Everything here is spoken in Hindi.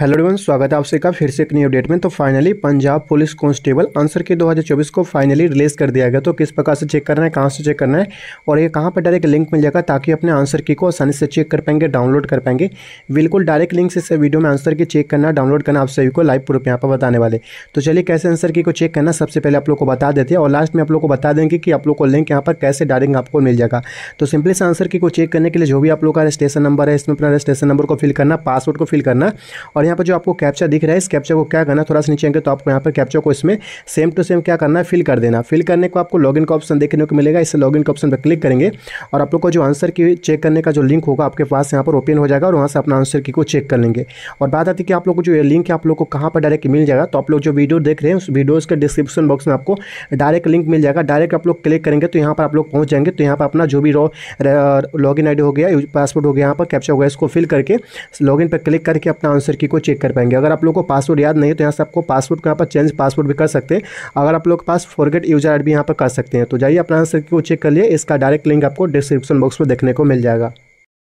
हेलो एवरीवन स्वागत है आप सभी का फिर से एक न्यू अपडेट में तो finally Punjab police constable answer के 2024 को फाइनली रिलीज़ कर दिया गया तो किस प्रकार से चेक करना है कहाँ से चेक करना है और ये कहाँ पर डायरेक्ट लिंक मिल जाएगा ताकि अपने आंसर की को आसानी से चेक कर पाएंगे डाउनलोड कर पाएंगे बिल्कुल डायरेक्ट लिंक से इस वीडियो में आंसर की चेक करना डाउनलोड करना आप सभी को लाइव प्रूफ यहाँ पर बताने वाले तो चलिए कैसे आंसर की को चेक करना सबसे पहले आप लोग को बता देते हैं और लास्ट में आप लोग को बता देंगे कि आप लोग को लिंक यहाँ पर कैसे डायरेक्ट आपको मिल जाएगा तो सिंपली से आंसर की को चेक करने के लिए जो भी आप लोग का रजिस्ट्रेशन नंबर है इसमें अपना रजिस्ट्रेशन नंबर को फिल करना पासवर्ड को फिल करना और और यहाँ पर जो आपको कैप्चा दिख रहा है इस कैप्चा को क्या करना थोड़ा सा नीचे आएंगे तो आपको यहाँ पर कैप्चा को इसमें सेम टू सेम क्या करना है फिल कर देना फिल करने को आपको लॉग का ऑप्शन देखने को मिलेगा इससे लॉगिन के ऑप्शन पर क्लिक करेंगे और आप लोग को जो आंसर की चेक करने का जो लिंक होगा आपके पास यहाँ पर ओपन हो जाएगा और वहाँ से अपना आंसर की को चेक कर लेंगे और बात आती है कि आप लोग को जो लिंक है आप लोग को कहाँ पर डायरेक्ट मिल जाएगा तो आप लोग जो वीडियो देख रहे हैं उस वीडियोज़ के डिस्क्रिप्शन बॉक्स में आपको डायरेक्ट लिंक मिल जाएगा डायरेक्ट आप लोग क्लिक करेंगे तो यहाँ पर आप लोग पहुँच जाएंगे तो यहाँ पर अपना जो भी इन आई हो गया पासवर्ड हो गया यहाँ पर कैप्चा हो गया इसको फिल करके लॉग इन पर क्लिक करके अपना आंसर की को चेक कर पाएंगे अगर आप लोग को पासवर्ड याद नहीं है तो यहाँ से आपको पासवर्ड को यहाँ पर चेंज पासवर्ड भी कर सकते हैं अगर आप लोग के पास फॉरगेट यूजर आईडी भी यहाँ पर कर सकते हैं तो जाइए अपना आंसर को चेक कर लिए इसका डायरेक्ट लिंक आपको डिस्क्रिप्शन बॉक्स में देखने को मिल जाएगा